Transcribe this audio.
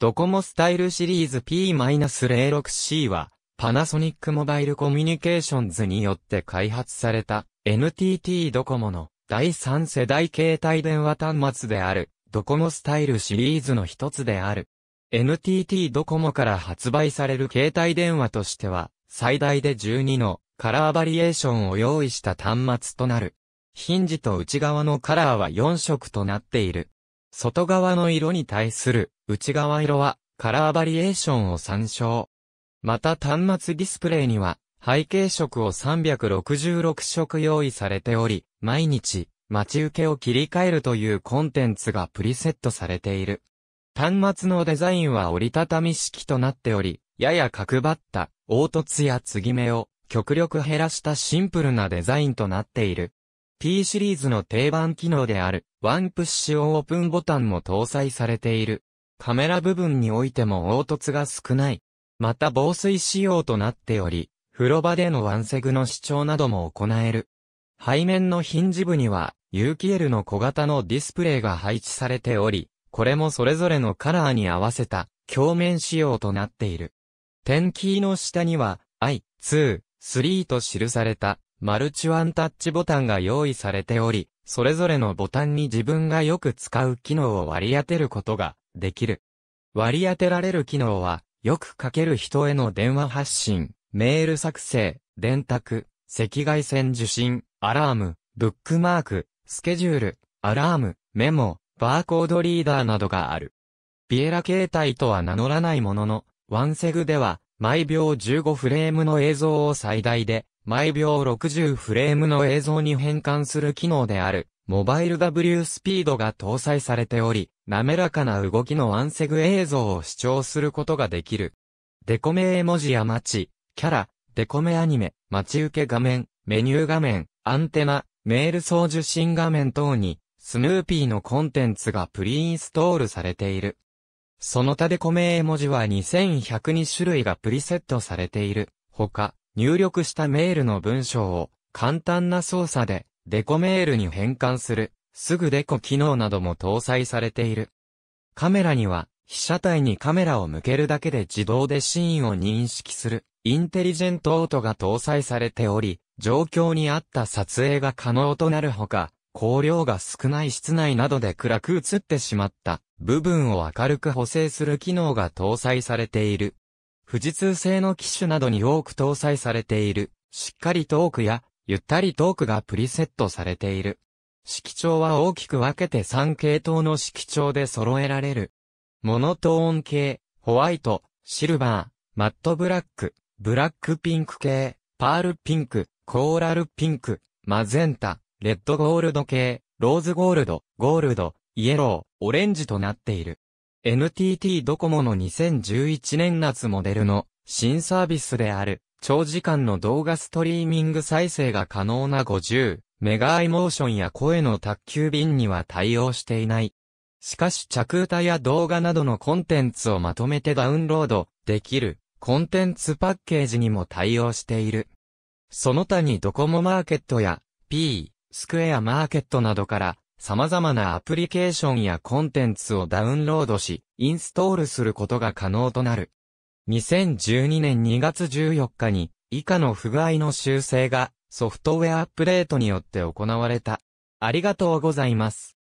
ドコモスタイルシリーズ P-06C は、パナソニックモバイルコミュニケーションズによって開発された NTT ドコモの第3世代携帯電話端末であるドコモスタイルシリーズの一つである。NTT ドコモから発売される携帯電話としては最大で12のカラーバリエーションを用意した端末となる。ヒンジと内側のカラーは4色となっている。外側の色に対する内側色はカラーバリエーションを参照。また端末ディスプレイには背景色を366色用意されており、毎日待ち受けを切り替えるというコンテンツがプリセットされている。端末のデザインは折りたたみ式となっており、やや角張った凹凸や継ぎ目を極力減らしたシンプルなデザインとなっている。P シリーズの定番機能である、ワンプッシュオープンボタンも搭載されている。カメラ部分においても凹凸が少ない。また防水仕様となっており、風呂場でのワンセグの視聴なども行える。背面のヒンジ部には、UKL の小型のディスプレイが配置されており、これもそれぞれのカラーに合わせた、鏡面仕様となっている。点キーの下には、I、2、3と記されたマルチワンタッチボタンが用意されており、それぞれのボタンに自分がよく使う機能を割り当てることができる。割り当てられる機能は、よくかける人への電話発信、メール作成、電卓、赤外線受信、アラーム、ブックマーク、スケジュール、アラーム、メモ、バーコードリーダーなどがある。ビエラ形態とは名乗らないものの、ワンセグでは、毎秒15フレームの映像を最大で毎秒60フレームの映像に変換する機能である、モバイル W スピードが搭載されており、滑らかな動きのワンセグ映像を視聴することができる。デコメ絵文字や街、キャラ、デコメアニメ、待ち受け画面、メニュー画面、アンテナ、メール送受信画面等に、スヌーピーのコンテンツがプリインストールされている。その他デコメ絵文字は2102種類がプリセットされている。他、入力したメールの文章を簡単な操作でデコメールに変換する、すぐデコ機能なども搭載されている。カメラには、被写体にカメラを向けるだけで自動でシーンを認識する、インテリジェントオートが搭載されており、状況に合った撮影が可能となるほか、光量が少ない室内などで暗く映ってしまった部分を明るく補正する機能が搭載されている。富士通製の機種などに多く搭載されている。しっかりトークや、ゆったりトークがプリセットされている。色調は大きく分けて3系統の色調で揃えられる。モノトーン系、ホワイト、シルバー、マットブラック、ブラックピンク系、パールピンク、コーラルピンク、マゼンタ、レッドゴールド系、ローズゴールド、ゴールド、イエロー、オレンジとなっている。NTT ドコモの2011年夏モデルの新サービスである長時間の動画ストリーミング再生が可能な50メガアイモーションや声の宅急便には対応していない。しかし着歌や動画などのコンテンツをまとめてダウンロードできるコンテンツパッケージにも対応している。その他にドコモマーケットや P、スクエアマーケットなどから様々なアプリケーションやコンテンツをダウンロードし、インストールすることが可能となる。2012年2月14日に、以下の不具合の修正が、ソフトウェアアップデートによって行われた。ありがとうございます。